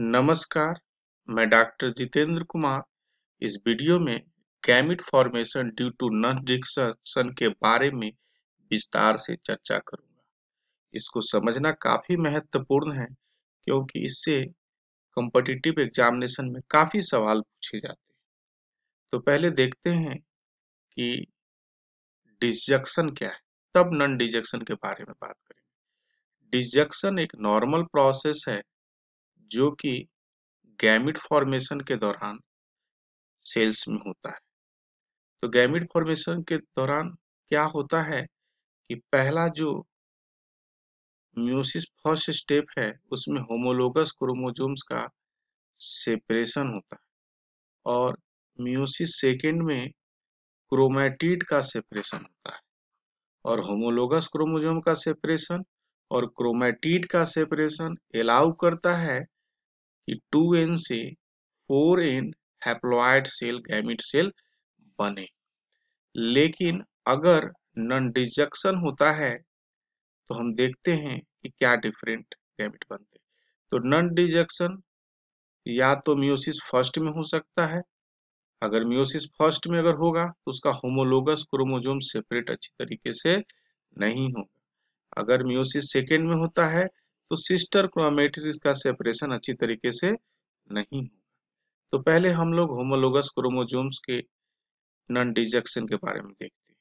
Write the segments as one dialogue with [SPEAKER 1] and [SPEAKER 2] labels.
[SPEAKER 1] नमस्कार मैं डॉक्टर जितेंद्र कुमार इस वीडियो में gamete formation due to non disjunction के बारे में विस्तार से चर्चा करूंगा इसको समझना काफ़ी महत्वपूर्ण है क्योंकि इससे कॉम्पिटिटिव एग्जामिनेशन में काफ़ी सवाल पूछे जाते हैं तो पहले देखते हैं कि डिजक्शन क्या है तब नन डिजक्शन के बारे में बात करेंगे डिजक्शन एक नॉर्मल प्रोसेस है जो कि गैमिट फॉर्मेशन के दौरान सेल्स में होता है तो गैमिट फॉर्मेशन के दौरान क्या होता है कि पहला जो म्यूसिस फर्स्ट स्टेप है उसमें होमोलोगस क्रोमोजोम्स का सेपरेशन होता है और म्यूसिस सेकेंड में क्रोमैटिड का सेपरेशन होता है और होमोलोगस क्रोमोजोम का सेपरेशन और क्रोमैटिड का सेपरेशन अलाउ करता है कि 2n से 4n haploid cell gamete cell बने लेकिन अगर नन डिजक्शन होता है तो हम देखते हैं कि क्या डिफरेंट गैमिट बनते तो नन डिजक्शन या तो म्योसिस फर्स्ट में हो सकता है अगर म्योसिस फर्स्ट में अगर होगा तो उसका होमोलोगस क्रोमोजोम सेपरेट अच्छी तरीके से नहीं होगा अगर म्योसिस सेकेंड में होता है तो सिस्टर क्रोमेटिस इसका सेपरेशन अच्छी तरीके से नहीं होगा तो पहले हम लोग होमोलोगस क्रोमोजोम्स के नॉन डिजेक्शन के बारे में देखते हैं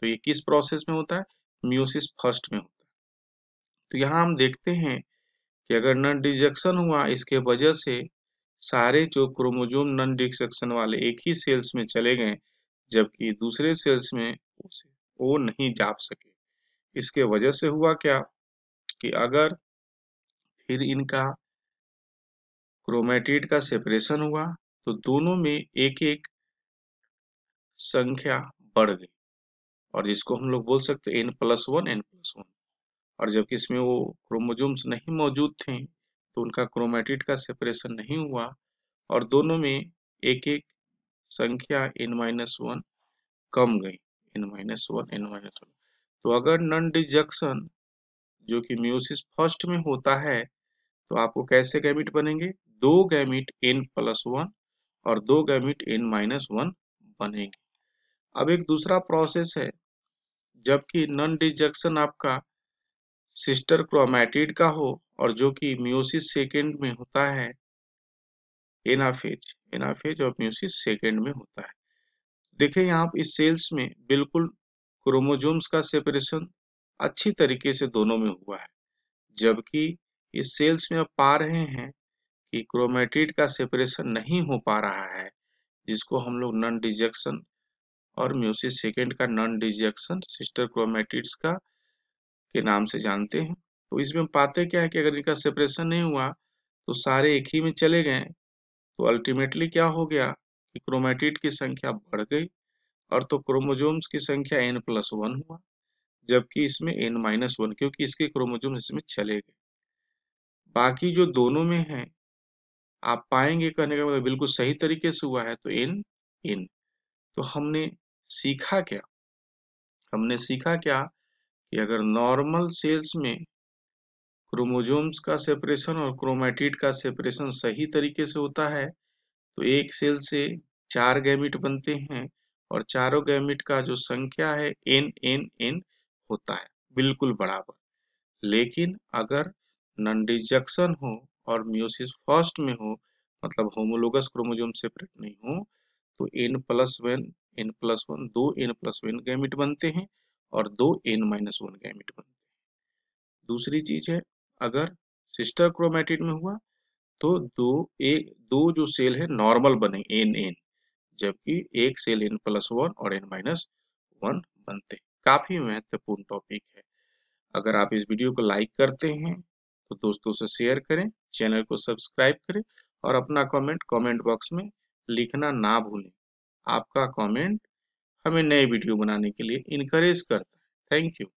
[SPEAKER 1] तो ये किस प्रोसेस में होता है म्यूसिस फर्स्ट में होता है तो यहाँ हम देखते हैं कि अगर नॉन डिजेक्शन हुआ इसके वजह से सारे जो क्रोमोजोम नॉन डिजेक्शन वाले एक ही सेल्स में चले गए जबकि दूसरे सेल्स में वो नहीं जाप सके इसके वजह से हुआ क्या कि अगर फिर इनका क्रोमेटिड का सेपरेशन हुआ तो दोनों में एक एक संख्या बढ़ गई और जिसको हम लोग बोल सकते N plus one N plus one और जबकि इसमें वो क्रोमोजोम्स नहीं मौजूद थे तो उनका क्रोमेटिड का सेपरेशन नहीं हुआ और दोनों में एक एक संख्या एन माइनस वन कम गई N minus one N minus one तो अगर नन डिजक्शन जो कि म्यूसिस फर्स्ट में होता है तो आपको कैसे गैमिट बनेंगे दो गैमिट एन प्लस वन और दो गैमिट एन माइनस वन बनेंगे अब एक दूसरा प्रोसेस है जबकि नन डिजक्शन आपका सिस्टर क्रोमैटिड का हो और जो कि म्यूसिस सेकेंड में होता है एनाफेज एनाफेज और म्यूसिस सेकेंड में होता है देखें यहाँ इस सेल्स में बिल्कुल क्रोमोजोम्स का सेपरेशन अच्छी तरीके से दोनों में हुआ है जबकि ये सेल्स में आप पा रहे हैं कि क्रोमेटिड का सेपरेशन नहीं हो पा रहा है जिसको हम लोग नॉन डिजेक्शन और म्यूसिस सेकेंड का नॉन डिजेक्शन सिस्टर क्रोमेटिड्स का के नाम से जानते हैं तो इसमें हम पाते क्या है कि अगर इनका सेपरेशन नहीं हुआ तो सारे एक ही में चले गए तो अल्टीमेटली क्या हो गया कि क्रोमेटिड की संख्या बढ़ गई और तो क्रोमोजोम्स की संख्या एन प्लस वन हुआ जबकि इसमें एन माइनस वन क्योंकि इसके क्रोमोजोम्स इसमें चले गए बाकी जो दोनों में है आप पाएंगे कहने का मतलब बिल्कुल सही तरीके से हुआ है तो इन इन तो हमने सीखा क्या हमने सीखा क्या कि अगर नॉर्मल सेल्स में क्रोमोजोम्स का सेपरेशन और क्रोमैटिड का सेपरेशन सही तरीके से होता है तो एक सेल से चार गैमिट बनते हैं और चारों गैमिट का जो संख्या है एन एन एन होता है बिल्कुल बराबर लेकिन अगर नंडिजक्शन हो और म्यूसिस फर्स्ट में हो मतलब होमोलोगस क्रोमोजोम सेपरेट नहीं हो तो N plus one N plus one दो एन प्लस वन गैमिट बनते हैं और दो एन माइनस वन गैमिट बनते हैं दूसरी चीज है अगर सिस्टर क्रोमेटिड में हुआ तो दो एक दो जो सेल है नॉर्मल बने एन एन जबकि एक सेल एन प्लस वन और एन माइनस वन बनते हैं काफी महत्वपूर्ण टॉपिक है अगर आप इस वीडियो को लाइक करते हैं तो दोस्तों से शेयर करें चैनल को सब्सक्राइब करें और अपना कमेंट कमेंट बॉक्स में लिखना ना भूलें आपका कमेंट हमें नए वीडियो बनाने के लिए इनकरेज करता है थैंक यू